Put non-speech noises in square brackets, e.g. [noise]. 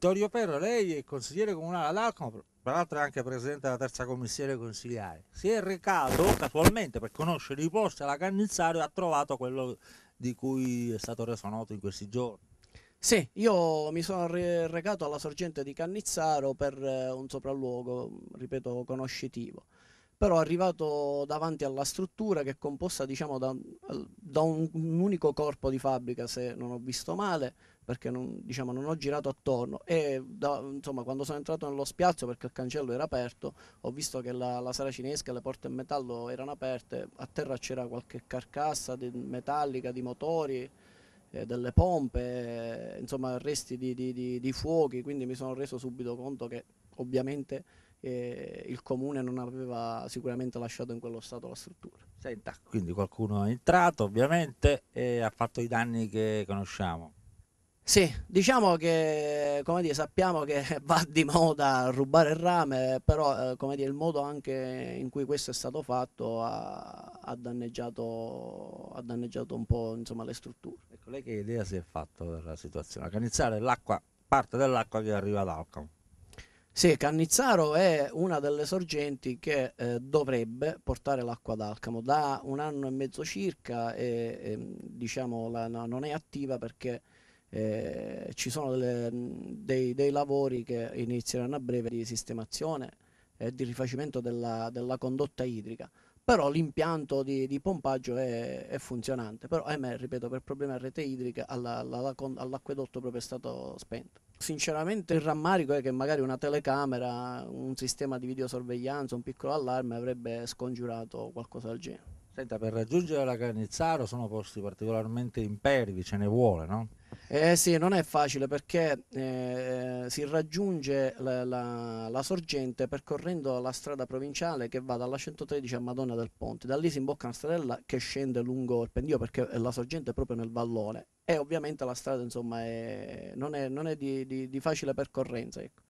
Vittorio Perro, lei è consigliere comunale tra l'altro è anche presidente della terza commissione consigliare. Si è recato casualmente per conoscere i posti alla Cannizzaro e ha trovato quello di cui è stato reso noto in questi giorni. Sì, io mi sono recato alla sorgente di Cannizzaro per eh, un sopralluogo, ripeto, conoscitivo però arrivato davanti alla struttura che è composta diciamo, da, da un, un, unico corpo di fabbrica se non ho visto male perché non, diciamo, non ho girato attorno e da, insomma, quando sono entrato nello spiazzo perché il cancello era aperto ho visto che la, la sala cinesca le porte in metallo erano aperte a terra c'era qualche carcassa di, metallica di motori eh, delle pompe eh, insomma resti di, di, di fuochi quindi mi sono reso subito conto che ovviamente eh, il comune non aveva sicuramente lasciato in quello stato la struttura. Senta, quindi qualcuno è entrato ovviamente e ha fatto i danni che conosciamo. Sì, diciamo che dire, sappiamo che [laughs] va di moda rubare il rame, però eh, dire, il modo anche in cui questo è stato fatto ha, ha, danneggiato, ha danneggiato, un po' insomma, le strutture. Ecco, lei che idea si è fatto della situazione? Organizzare l'acqua, parte dell'acqua che arriva ad Alcamo. Sì, Cannizzaro è una delle sorgenti che eh, dovrebbe portare l'acqua ad Alcamo. Da un anno e mezzo circa e, e, ehm, diciamo, la, no, non è attiva perché eh, ci sono delle, dei, dei, lavori che inizieranno a breve di sistemazione e di rifacimento della, della condotta idrica però l'impianto di, di pompaggio è, è, funzionante, però ahimè, ripeto, per problemi a rete idrica all'acquedotto alla, alla, proprio è stato spento. Sinceramente il rammarico è che magari una telecamera, un sistema di videosorveglianza, un piccolo allarme avrebbe scongiurato qualcosa del genere. Senta, per raggiungere la Carnizzaro sono posti particolarmente impervi, ce ne vuole, no? Eh sì, non è facile perché eh, si raggiunge la, la, la, sorgente percorrendo la strada provinciale che va dalla 113 a Madonna del Ponte. Da lì si imbocca una stradella che scende lungo il pendio perché la sorgente è proprio nel vallone. E ovviamente la strada insomma, è, non, è, non è, di, di, di facile percorrenza. Ecco.